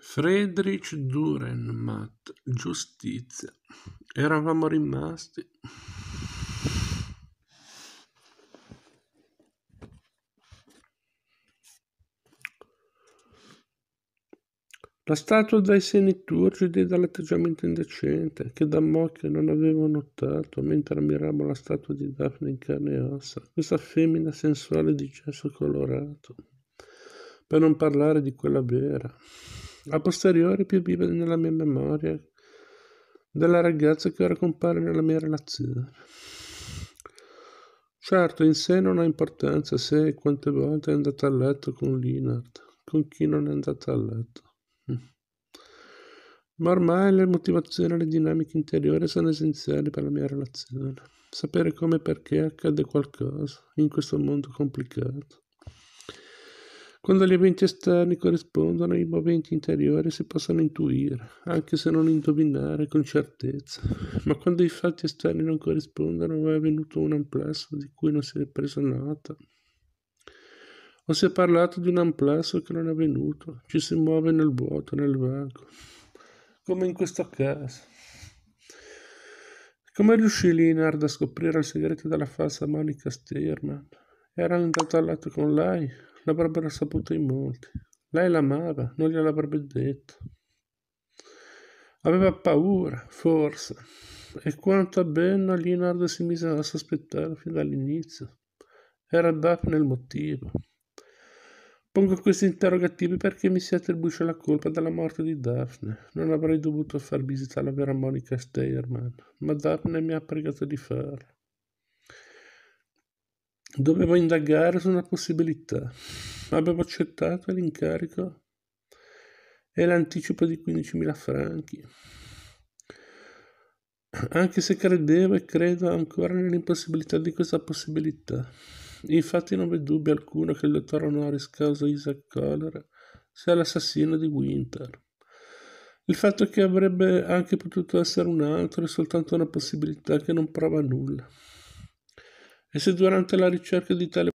Friedrich Dürrenmatt, Giustizia. Eravamo rimasti bastato dai seni turgidi e dall'atteggiamento indecente che da mocche non avevo notato mentre ammiravo la statua di Daphne in carne e ossa, questa femmina sensuale di gesso colorato, per non parlare di quella vera, a posteriori più viva nella mia memoria della ragazza che ora compare nella mia relazione. Certo, in sé non ha importanza se e quante volte è andata a letto con Linard, con chi non è andata a letto. Ma ormai le motivazioni e le dinamiche interiore sono essenziali per la mia relazione. Sapere come e perché accade qualcosa in questo mondo complicato. Quando gli eventi esterni corrispondono ai movimenti interiori si possono intuire, anche se non indovinare con certezza, ma quando i fatti esterni non corrispondono è avvenuto un amplesso di cui non si è preso nota, o si è parlato di un amplesso che non è venuto, ci si muove nel vuoto, nel vago, come in questo caso. Come riuscì Linard a scoprire il segreto della falsa Monica Stearman? Era andato a letto con lei, l'avrebbero saputo in molti. Lei l'amava, non gliel'avrebbe detto. Aveva paura, forse, e quanto a Ben Linard si mise a sospettare fin dall'inizio. Era Daphne il motivo, Pongo questi interrogativi perché mi si attribuisce la colpa della morte di Daphne. Non avrei dovuto far visita alla vera Monica Steyrman, ma Daphne mi ha pregato di farlo. Dovevo indagare su una possibilità. Avevo accettato l'incarico e l'anticipo di 15.000 franchi. Anche se credevo e credo ancora nell'impossibilità di questa possibilità. Infatti non v'è dubbio alcuno che il dottor honoris causa Isaac Kohler sia l'assassino di Winter. Il fatto che avrebbe anche potuto essere un altro è soltanto una possibilità che non prova nulla. E se durante la ricerca di tale